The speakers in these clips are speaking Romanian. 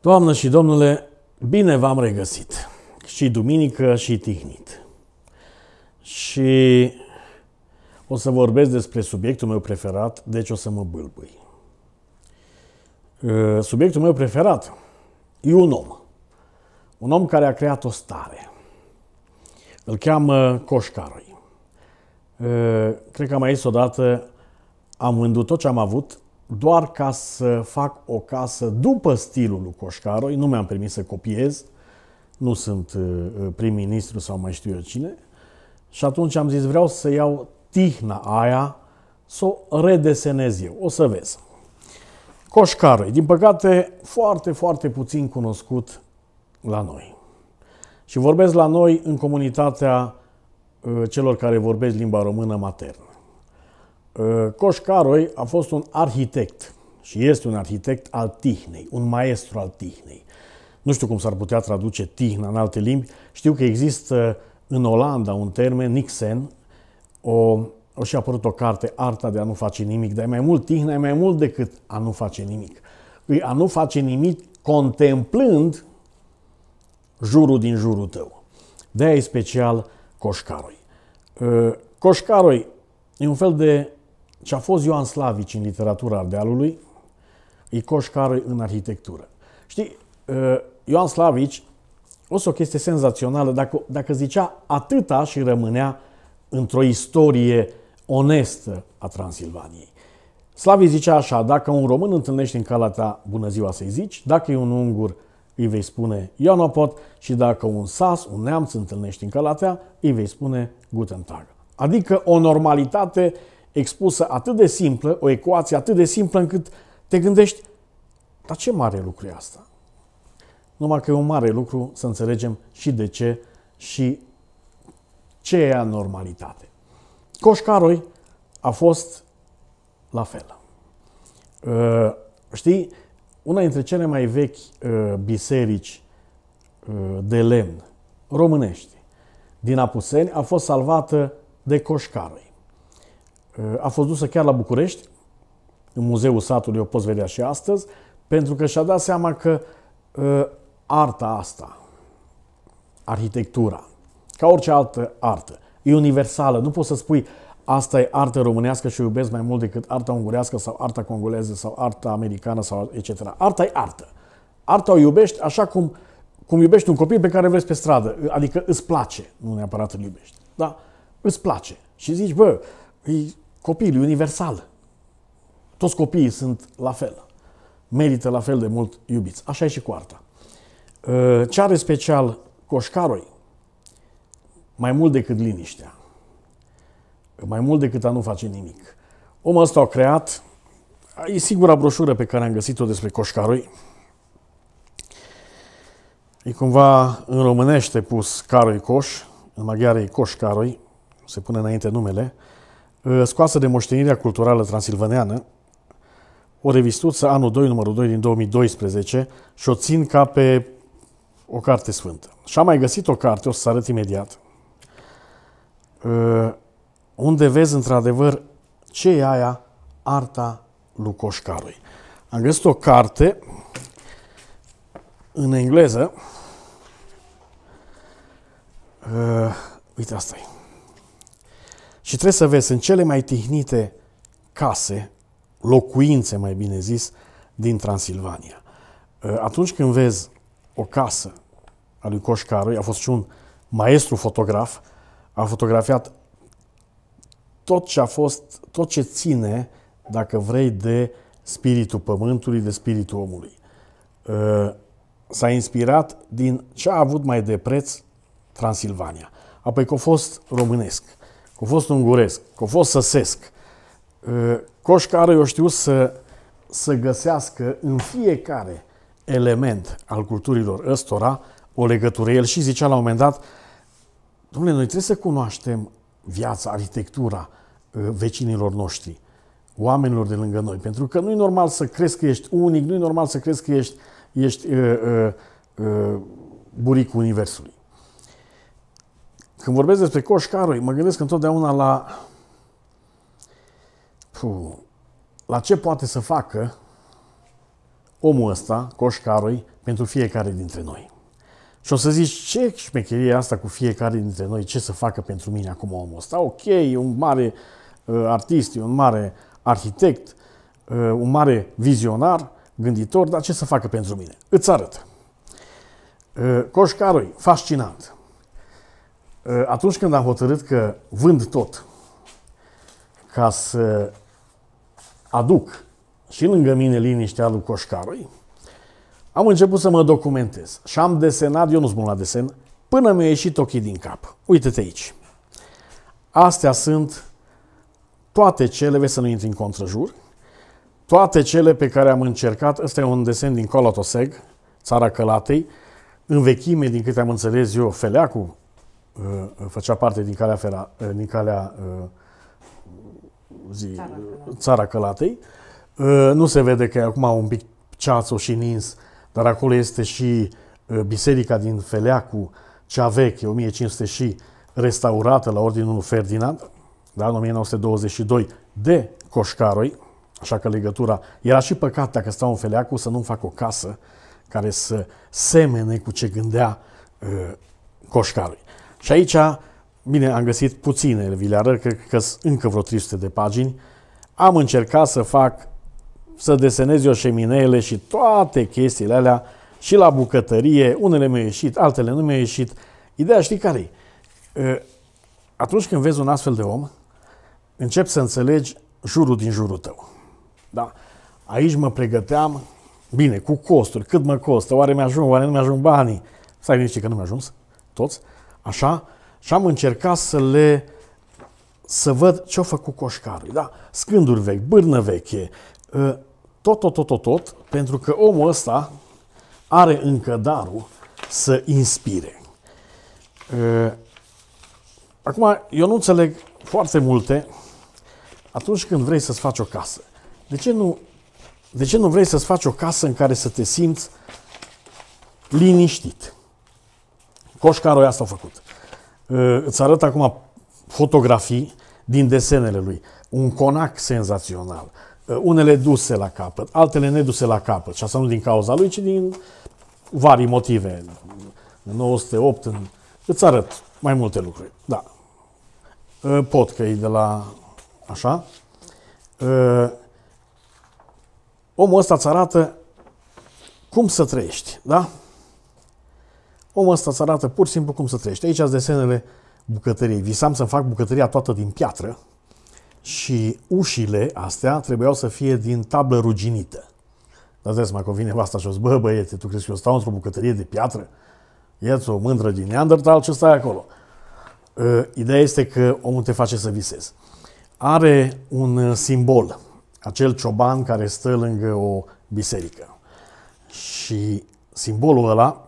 Doamnă și domnule, bine v-am regăsit și duminică și tihnit. Și o să vorbesc despre subiectul meu preferat, deci o să mă bâlbâi. Uh, subiectul meu preferat e un om. Un om care a creat o stare. Îl cheamă Coșcaroi. Uh, cred că am mai zis odată, am vândut tot ce am avut doar ca să fac o casă după stilul lui Coșcaroi, nu mi-am permis să copiez, nu sunt uh, uh, prim-ministru sau mai știu eu cine, și atunci am zis vreau să iau tihna aia, să o redesenez eu, o să vezi. Coșcaroi, din păcate, foarte, foarte puțin cunoscut la noi. Și vorbesc la noi în comunitatea uh, celor care vorbesc limba română maternă. Uh, Coș Caroi a fost un arhitect și este un arhitect al Tihnei, un maestru al Tihnei. Nu știu cum s-ar putea traduce Tihna în alte limbi. Știu că există în Olanda un termen, Nixen, o, o și-a apărut o carte, Arta de a nu face nimic, dar e mai mult Tihna, e mai mult decât a nu face nimic. Îi a nu face nimic contemplând jurul din jurul tău. de e special Coșcaroi. Uh, Coșcaroi e un fel de ce a fost Ioan Slavici în literatura Ardealului, e Care în arhitectură. Știi, uh, Ioan Slavici, o să o chestie senzațională, dacă, dacă zicea atâta și rămânea într-o istorie onestă a Transilvaniei. Slavi zicea așa, dacă un român întâlnește în calea ta, bună ziua să-i zici, dacă e un ungur, îi vei spune Ionopot și dacă un sas, un neamț întâlnește în calea ta, îi vei spune Guten Tag. Adică o normalitate expusă atât de simplă, o ecuație atât de simplă încât te gândești, dar ce mare lucru e asta? Numai că e un mare lucru să înțelegem și de ce și ce e anormalitate. Coșcaroi a fost la fel. Ă, știi, una dintre cele mai vechi ă, biserici ă, de lemn românești din Apuseni a fost salvată de Coșcaroi. Uh, a fost dusă chiar la București, în Muzeul Satului, o poți vedea și astăzi, pentru că și-a dat seama că uh, arta asta, arhitectura, ca orice altă artă, e universală. Nu poți să spui asta e artă românească și o iubesc mai mult decât arta ungurească sau arta congoleză sau arta americană sau etc. Arta e artă. Arta o iubești așa cum, cum iubești un copil pe care vrei pe stradă. Adică îți place, nu neapărat îl iubești. Da? Îți place. Și zici, bă, e Copilul universal. Toți copiii sunt la fel. Merită la fel de mult iubiți. Așa e și cu arta. Ă, ce are special Coșcaroi? Mai mult decât liniștea. Mai mult decât a nu face nimic. Omul ăsta a creat, e singura broșură pe care am găsit-o despre Coșcaroi. E cumva în românește pus Caroi Coș, în maghiară e coșcaroi, se pune înainte numele. Uh, Ă, scoasă de moștenirea culturală transilvaneană, o revistuță anul 2, numărul 2 din 2012 și o țin ca pe o carte sfântă. Și am mai găsit o carte, o să arăt imediat, ă, unde vezi într-adevăr ce e aia arta Lucoșcarului. Am găsit o carte în engleză. Uh, uite, asta e. Și trebuie să vezi, în cele mai tihnite case, locuințe mai bine zis, din Transilvania. Ă, atunci când vezi o casă a lui Coșcaru, a fost și un maestru fotograf, a fotografiat tot ce a fost, tot ce ține, dacă vrei, de spiritul pământului, de spiritul omului. Ă, s-a inspirat din ce a avut mai de preț Transilvania. Apoi că a fost românesc că a fost unguresc, că a fost săsesc. Ă, Coșca are, eu știu să, să găsească în fiecare element al culturilor ăstora o legătură. El și zicea la un moment dat, domnule, noi trebuie să cunoaștem viața, arhitectura ă, vecinilor noștri, oamenilor de lângă noi, pentru că nu e normal să crezi că ești unic, nu e normal să crezi că ești, ești uh, ă, uh, uh, buricul Universului. Când vorbesc despre Coșcarui, mă gândesc întotdeauna la Puh, la ce poate să facă omul ăsta, Coșcarui, pentru fiecare dintre noi. Și o să zici, ce șmecherie asta cu fiecare dintre noi, ce să facă pentru mine acum omul ăsta? Ok, e un mare uh, artist, e un mare arhitect, uh, un mare vizionar, gânditor, dar ce să facă pentru mine? Îți arăt. Uh, Coșcarui, fascinant. Ă, atunci când am hotărât că vând tot ca să aduc și lângă mine liniștea lui Coșcarui, am început să mă documentez și am desenat, eu nu spun la desen, până mi-a ieșit ochii din cap. Uite-te aici. Astea sunt toate cele, vezi să nu intri în contrajur, toate cele pe care am încercat, ăsta e un desen din Colotoseg, țara Călatei, în vechime, din câte am înțeles eu, Feleacu, Uh, uh, făcea parte din calea, fera, uh, din calea zi, țara, țara Călatei. Nu se vede că e acum un pic ceață și nins, dar acolo este și biserica din Feleacu, cea veche, 1500 și restaurată la ordinul Ferdinand, da, în 1922, de Coșcaroi, așa că legătura era și păcat dacă stau în Feleacu să nu fac o casă care să semene cu ce gândea uh, Coșcaroi. Și aici, bine, am găsit puține, vi le arăt, cred că sunt încă vreo 300 de pagini. Am încercat să fac, să desenez eu șeminele și toate chestiile alea și la bucătărie, unele mi-au ieșit, altele nu mi-au ieșit. Ideea știi care e? Atunci când vezi un astfel de om, încep să înțelegi jurul din jurul tău. Da? Aici mă pregăteam, bine, cu costuri, cât mă costă, oare mi-ajung, oare nu mi-ajung banii. Să ai că nu mi ajuns, toți. Uh, Așa? Și am încercat să le să văd ce-a făcut coșcarul. Da? Scânduri vechi, bârnă veche, ă, tot, tot, tot, tot, tot, pentru că omul ăsta are încă darul să inspire. Ă, acum, eu nu înțeleg foarte multe atunci când vrei să-ți faci o casă. De ce nu, de ce nu vrei să-ți faci o casă în care să te simți liniștit? Coșcaroi asta a făcut. Ă, îți arăt acum fotografii din desenele lui. Un conac senzațional. Ă, unele duse la capăt, altele neduse la capăt. Și asta nu din cauza lui, ci din vari motive. În 908, în... îți arăt mai multe lucruri. Da. Ă, pot că e de la... Așa. Omul ăsta îți arată cum să trăiești, da? Omul ăsta îți arată pur și simplu cum să trăiești. Aici sunt desenele bucătăriei. Visam să fac bucătăria toată din piatră și ușile astea trebuiau să fie din tablă ruginită. Dar dați seama că vine asta și o zi, bă băiete, tu crezi că eu stau într-o bucătărie de piatră? Ia-ți o mândră din Neandertal ce stai acolo. Ă, ideea este că omul te face să visezi. Are un uh, simbol, acel cioban care stă lângă o biserică. Și simbolul ăla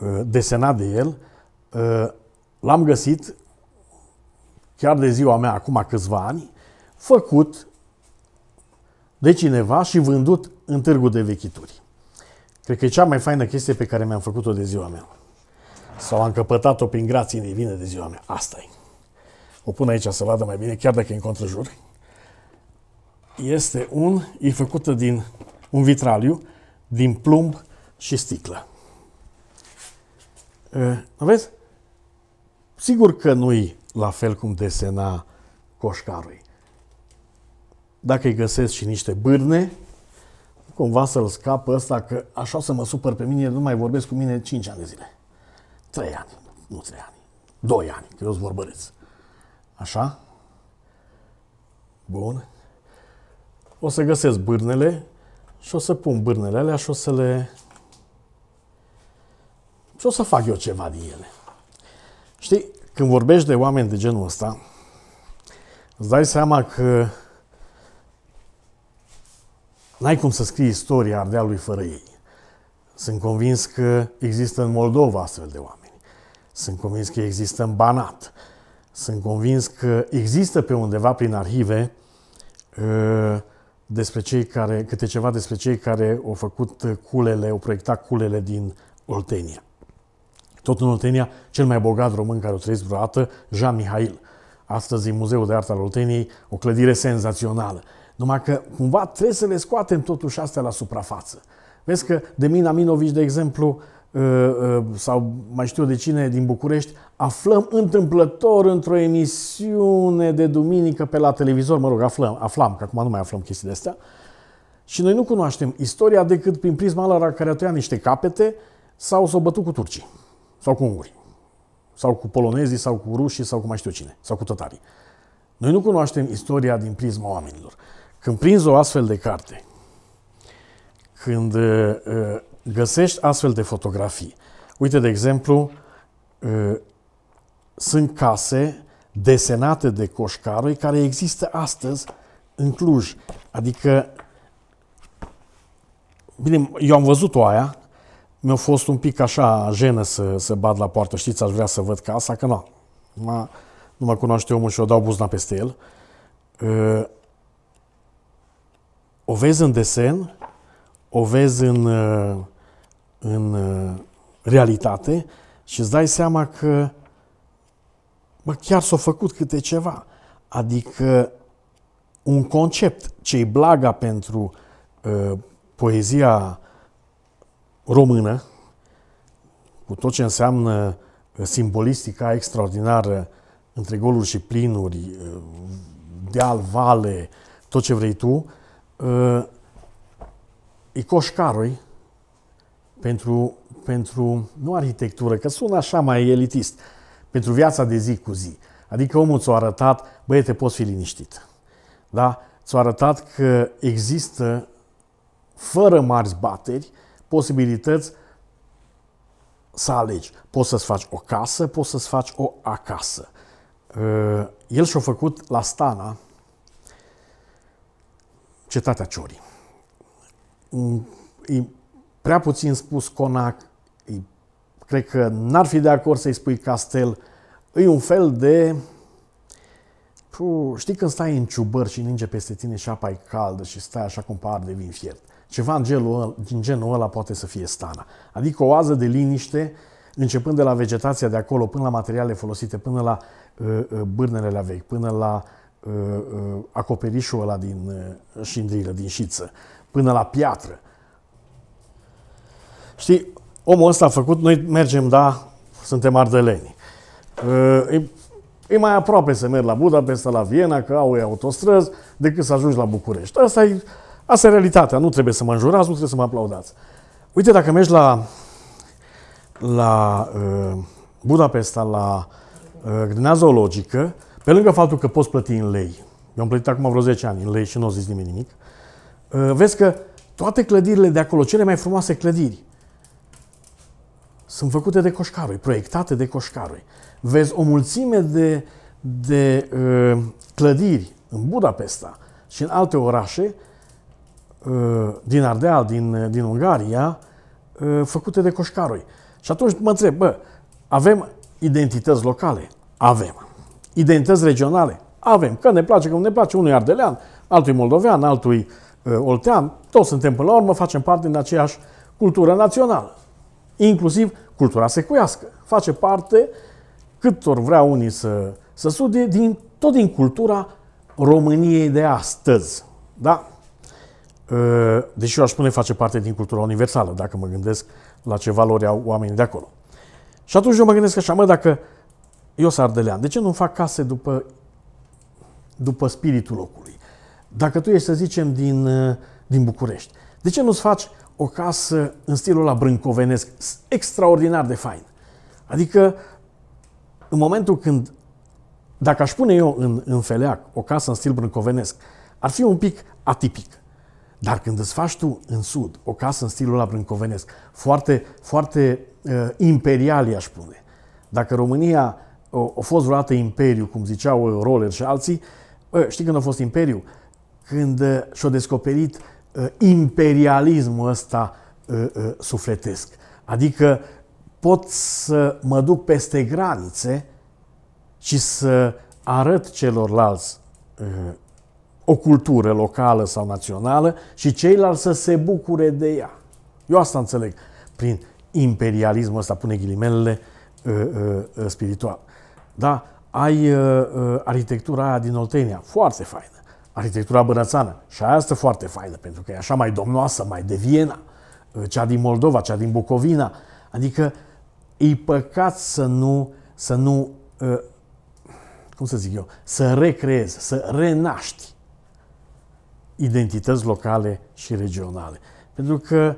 Uh, desenat de el, uh, l-am găsit chiar de ziua mea, acum câțiva ani, făcut de cineva și vândut în târgu de vechituri. Cred că e cea mai faină chestie pe care mi-am făcut-o de ziua mea. Sau am căpătat-o prin grație divină de ziua mea. Asta e. O pun aici să vadă mai bine, chiar dacă e în contrajur. Este un, e făcută din un vitraliu, din plumb și sticlă. Aveți? Sigur că nu-i la fel cum desena coșcarul. Dacă îi găsesc și niște bârne, cumva să-l scap ăsta, că așa să mă supăr pe mine, nu mai vorbesc cu mine 5 ani de zile. 3 ani, nu 3 ani, 2 ani, că eu sunt vorbăreț. Așa? Bun. O să găsesc bârnele și o să pun bârnele alea și o să le și o să fac eu ceva din ele. Știi, când vorbești de oameni de genul ăsta, îți dai seama că n-ai cum să scrii istoria Ardealului fără ei. Sunt convins că există în Moldova astfel de oameni. Sunt convins că există în Banat. Sunt convins că există pe undeva prin arhive ă, despre cei care, câte ceva despre cei care au făcut culele, au proiectat culele din Oltenia. Tot în Oltenia, cel mai bogat român care o trăiesc vreodată, Jean Mihail. Astăzi Muzeul de Artă al Olteniei, o clădire senzațională. Numai că cumva trebuie să le scoatem totuși astea la suprafață. Vezi că de Mina Minovici, de exemplu, uh, uh, sau mai știu de cine din București, aflăm întâmplător într-o emisiune de duminică pe la televizor, mă rog, aflăm, aflam, că acum nu mai aflăm chestii de astea, și noi nu cunoaștem istoria decât prin prisma la care a tăiat niște capete sau s-au bătut cu turcii sau cu Unguri, sau cu polonezii, sau cu rușii, sau cu mai știu cine, sau cu tătarii. Noi nu cunoaștem istoria din prisma oamenilor. Când prinzi o astfel de carte, când uh, uh găsești astfel de fotografii, uite, de exemplu, uh, sunt case desenate de coșcaroi care există astăzi în Cluj. Adică, bine, eu am văzut-o aia, mi-a fost un pic așa jenă să, să bat la poartă, știți, aș vrea să văd casa, că nu, mă, nu mă cunoaște omul și o dau buzna peste el. Uh, o vezi în desen, o vezi în, uh, în uh, realitate și îți dai seama că bă, chiar s-a făcut câte ceva. Adică un concept ce-i blaga pentru uh, poezia română, cu tot ce înseamnă uh, simbolistica extraordinară între goluri și plinuri, uh, deal, vale, tot ce vrei tu, uh, e coșcarul pentru, pentru, nu arhitectură, că sună așa mai elitist, pentru viața de zi cu zi. Adică omul ți-a arătat, te poți fi liniștit. Da? Ți-a arătat că există, fără mari zbateri, posibilități să alegi. Poți să-ți faci o casă, poți să-ți faci o acasă. Uh, el și-a făcut la Stana cetatea Ciorii. Mm, e prea puțin spus conac, e, cred că n-ar fi de acord să-i spui castel, e un fel de... Puh, știi când stai în ciubăr și ninge peste tine și apa e caldă și stai așa cum par de vin fiert. Ceva în genul, din genul ăla poate să fie stana. Adică o oază de liniște, începând de la vegetația de acolo până la materiale folosite, până la uh, uh bârnele la vechi, până la uh, uh, acoperișul ăla din uh, șindrilă, din șiță, până la piatră. Știi, omul ăsta a făcut, noi mergem, da, suntem ardeleni. Uh, e, e mai aproape să merg la Budapesta, la Viena, că au autostrăzi, decât să ajungi la București. Asta e Asta e realitatea, nu trebuie să mă înjurați, nu trebuie să mă aplaudați. Uite, dacă mergi la, la uh, Budapesta, la uh, Grânea zoologică, pe lângă faptul că poți plăti în lei, eu am plătit acum vreo 10 ani în lei și nu a zis nimeni nimic, uh, vezi că toate clădirile de acolo, cele mai frumoase clădiri, sunt făcute de coșcaroi, proiectate de coșcaroi. Vezi o mulțime de, de uh, clădiri în Budapesta și în alte orașe Uh, din Ardeal, din, uh, din Ungaria, uh, făcute de coșcaroi. Și atunci mă întreb, bă, avem identități locale? Avem. Identități regionale? Avem. Că ne place, că nu ne place. Unul e ardelean, altul e moldovean, altul e oltean. Toți suntem, până la urmă, facem parte din aceeași cultură națională. Inclusiv cultura secuiască. Face parte, cât or vrea unii să, să studie, din, tot din cultura României de astăzi. Da? Deci eu aș spune face parte din cultura universală, dacă mă gândesc la ce valori au oamenii de acolo. Și atunci eu mă gândesc așa, mă, dacă eu sunt ardelean, de ce nu fac case după, după spiritul locului? Dacă tu ești, să zicem, din, ă, din București, de ce nu-ți faci o casă în stilul la brâncovenesc, extraordinar de fain? Adică, în momentul când, dacă aș pune eu în, în feleac o casă în stil brâncovenesc, ar fi un pic atipic. Dar când îți faci tu în Sud o casă în stilul ăla brâncovenesc, foarte, foarte uh, imperial, i-aș spune. Dacă România a fost vreodată imperiu, cum ziceau uh, Roller și alții, bă, știi când a fost imperiu? Când uh, și-a descoperit uh, imperialismul ăsta uh, uh, sufletesc. Adică pot să mă duc peste granițe și să arăt celorlalți uh, o cultură locală sau națională și ceilalți să se bucure de ea. Eu asta înțeleg prin imperialismul ăsta, pune ghilimelele, uh, uh, uh, spiritual. Da? Ai arhitectura aia din Oltenia, foarte faină. Arhitectura bărățană, și aia este foarte faină, pentru că e așa mai domnoasă, mai de Viena, cea din Moldova, cea din Bucovina. Adică e păcat să nu, să nu, cum să zic eu, să recreezi, să renaști identități locale și regionale. Pentru că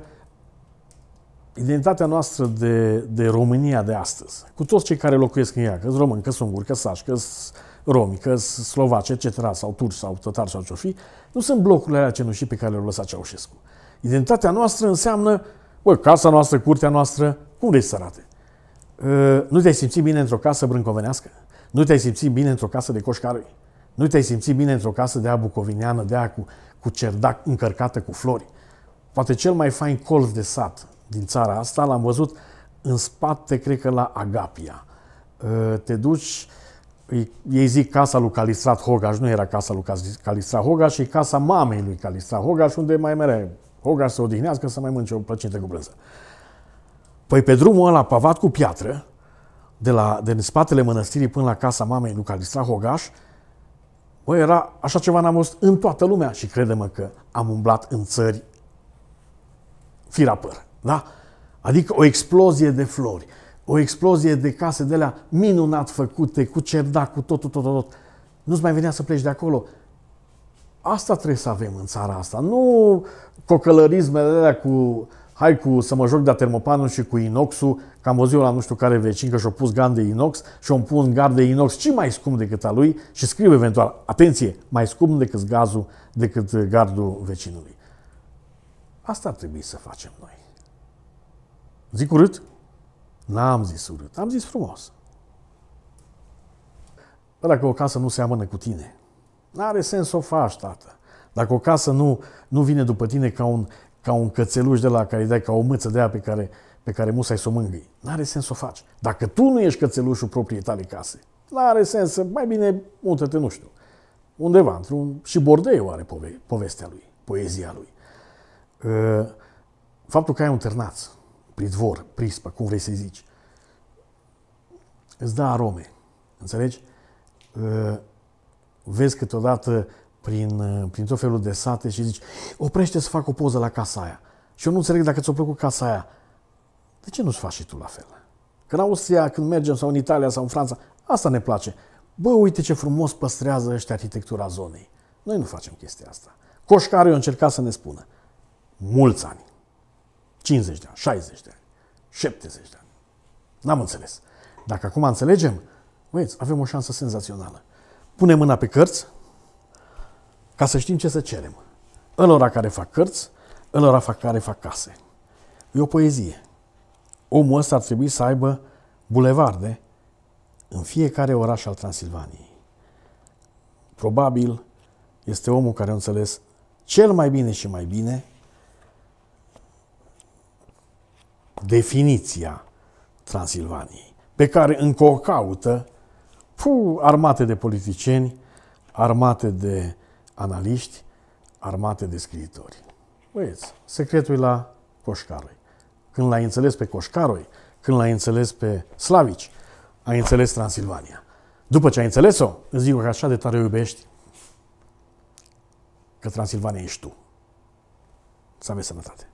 identitatea noastră de, de România de astăzi, cu toți cei care locuiesc în ea, că sunt români, că sunt unguri, că sași, că sunt romi, că sunt slovaci, etc., sau turci, sau tătari, sau ce fi, nu sunt blocurile alea cenușii pe care le-au lăsat Ceaușescu. Identitatea noastră înseamnă, bă, casa noastră, curtea noastră, cum vrei să arate? Uh, nu te-ai simțit bine într-o casă brâncovenească? Nu te-ai simțit bine într-o casă de coșcarui? Nu te-ai simțit bine într-o casă de a bucovineană, de a cu cu cerdac încărcată cu flori. Poate cel mai fain colț de sat din țara asta l-am văzut în spate, cred că la Agapia. Ă, te duci, ei zic casa lui Calistrat Hogaș, nu era casa lui Calistrat Hogaș, e casa mamei lui Calistrat Hogaș, unde mai mere Hogaș să odihnească, să mai mănânce o plăcinte cu brânză. Păi pe drumul ăla pavat cu piatră, de la, din spatele mănăstirii până la casa mamei lui Calistrat Hogaș, Bă, era așa ceva n-am văzut în toată lumea și credem că am umblat în țări firapăr, da? Adică o explozie de flori, o explozie de case de la minunat făcute, cu cerdac, cu totul, tot, tot, tot. Nu-ți mai venea să pleci de acolo. Asta trebuie să avem în țara asta, nu cocălărismele alea cu hai cu să mă joc de termopanul și cu inoxul, că am văzut eu la nu știu care vecin că și-a pus gan de inox și o pun gard de inox și mai scump decât a lui și scriu eventual, atenție, mai scump decât gazul, decât uh, gardul vecinului. Asta ar trebui să facem noi. Zic urât? N-am zis urât, am zis frumos. Dacă o casă nu seamănă cu tine, n-are sens să o faci, tată. Dacă o casă nu, nu vine după tine ca un, ca un cățeluș de la care îi dai ca o mâță de aia pe care, pe care musai să o mângâi. N-are sens să o faci. Dacă tu nu ești cățelușul propriei tale case, n-are sens să mai bine mută-te, nu știu, undeva, într-un... Și Bordeu are pove- povestea lui, poezia lui. Uh, faptul că ai un ternaț, pridvor, prispă, cum vrei să i zici, îți dă arome, înțelegi? Uh, vezi câteodată prin, eh, prin tot felul de sate și zici oprește să fac o poză la casa aia. Și eu nu înțeleg dacă ți o plăcut casa aia. De ce nu-ți faci și tu la fel? Că în Austria, când mergem, sau în Italia, sau în Franța, asta ne place. Bă, uite ce frumos păstrează ăștia arhitectura zonei. Noi nu facem chestia asta. Coșcarul a încercat să ne spună. Mulți ani. 50 de ani, 60 de ani, 70 de ani. N-am înțeles. Dacă acum înțelegem, uite, avem o șansă senzațională. Punem mâna pe cărți, ca să știm ce să cerem. Ălora care fac cărți, ălora care fac case. E o poezie. Omul ăsta ar trebui să aibă bulevarde în fiecare oraș al Transilvaniei. Probabil este omul care a înțeles cel mai bine și mai bine definiția Transilvaniei, pe care încă o caută pu, armate de politicieni, armate de analiști, armate de scriitori. Băieți, secretul e la Coșcaroi. Când l-ai înțeles pe Coșcaroi, când l-ai înțeles pe Slavici, ai înțeles Transilvania. După ce ai înțeles-o, îți zic că așa de tare o iubești că Transilvania ești tu. Să aveți sănătate!